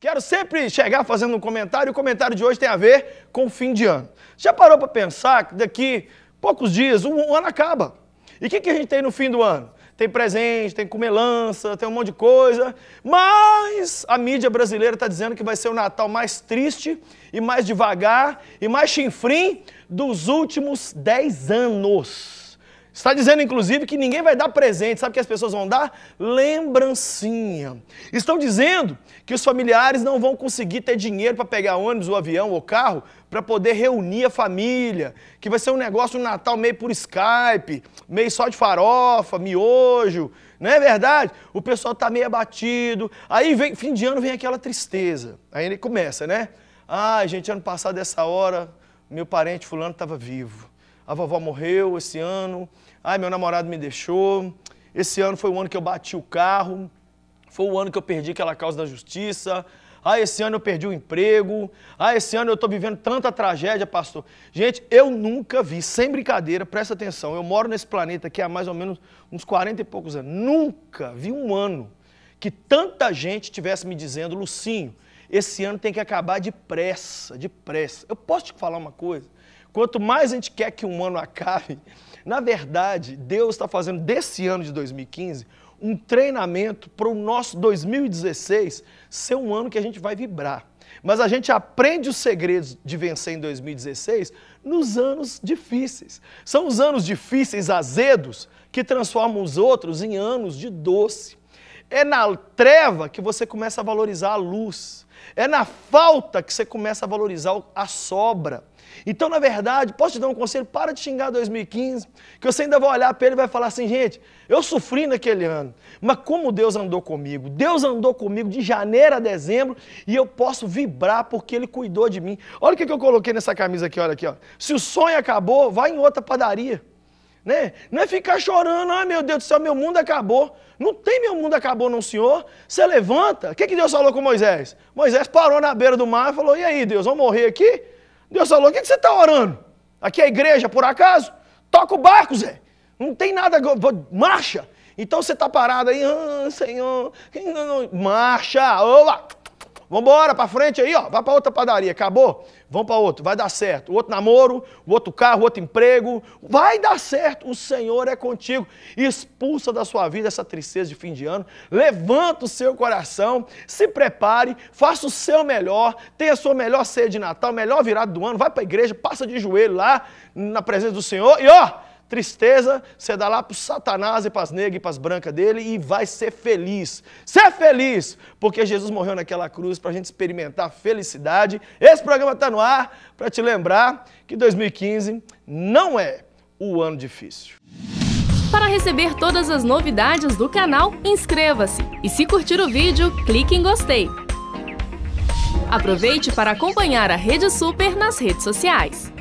Quero sempre chegar fazendo um comentário, e o comentário de hoje tem a ver com o fim de ano. Já parou para pensar que daqui poucos dias, um, um ano acaba. E o que, que a gente tem no fim do ano? Tem presente, tem comelança, tem um monte de coisa, mas a mídia brasileira está dizendo que vai ser o Natal mais triste e mais devagar e mais chinfrim dos últimos 10 anos. Está dizendo, inclusive, que ninguém vai dar presente. Sabe o que as pessoas vão dar? Lembrancinha. Estão dizendo que os familiares não vão conseguir ter dinheiro para pegar ônibus, ou avião, ou carro, para poder reunir a família. Que vai ser um negócio um Natal meio por Skype, meio só de farofa, miojo. Não é verdade? O pessoal está meio abatido. Aí, vem, fim de ano, vem aquela tristeza. Aí ele começa, né? Ah, gente, ano passado, dessa hora, meu parente fulano estava vivo a vovó morreu esse ano, ai, meu namorado me deixou, esse ano foi o ano que eu bati o carro, foi o ano que eu perdi aquela causa da justiça, ah, esse ano eu perdi o emprego, ah, esse ano eu estou vivendo tanta tragédia, pastor. Gente, eu nunca vi, sem brincadeira, presta atenção, eu moro nesse planeta aqui há mais ou menos uns 40 e poucos anos, nunca vi um ano que tanta gente tivesse me dizendo, Lucinho, esse ano tem que acabar depressa, depressa. Eu posso te falar uma coisa? Quanto mais a gente quer que um ano acabe, na verdade, Deus está fazendo desse ano de 2015 um treinamento para o nosso 2016 ser um ano que a gente vai vibrar. Mas a gente aprende os segredos de vencer em 2016 nos anos difíceis. São os anos difíceis, azedos, que transformam os outros em anos de doce. É na treva que você começa a valorizar a luz. É na falta que você começa a valorizar a sobra. Então, na verdade, posso te dar um conselho? Para de xingar 2015, que você ainda vai olhar para ele e vai falar assim, gente, eu sofri naquele ano, mas como Deus andou comigo? Deus andou comigo de janeiro a dezembro e eu posso vibrar porque Ele cuidou de mim. Olha o que eu coloquei nessa camisa aqui, olha aqui. Ó. Se o sonho acabou, vai em outra padaria. Né? Não é ficar chorando, ah, meu Deus do céu, meu mundo acabou. Não tem meu mundo acabou, não, senhor. Você levanta. O que, que Deus falou com Moisés? Moisés parou na beira do mar e falou: e aí, Deus, vamos morrer aqui? Deus falou: o que, que você está orando? Aqui é a igreja, por acaso? Toca o barco, Zé. Não tem nada, marcha. Então você está parado aí, ah, Senhor, marcha, olá. Vamos embora para frente aí, ó. Vai para outra padaria, acabou? Vamos para outro, vai dar certo. O outro namoro, o outro carro, o outro emprego, vai dar certo. O Senhor é contigo. Expulsa da sua vida essa tristeza de fim de ano. Levanta o seu coração, se prepare, faça o seu melhor, tenha a sua melhor ceia de Natal, melhor virada do ano, vai para a igreja, passa de joelho lá na presença do Senhor e ó, Tristeza, você dá lá para Satanás e para as negras e para as brancas dele e vai ser feliz. Ser é feliz, porque Jesus morreu naquela cruz para a gente experimentar felicidade. Esse programa está no ar para te lembrar que 2015 não é o ano difícil. Para receber todas as novidades do canal, inscreva-se e se curtir o vídeo, clique em gostei. Aproveite para acompanhar a Rede Super nas redes sociais.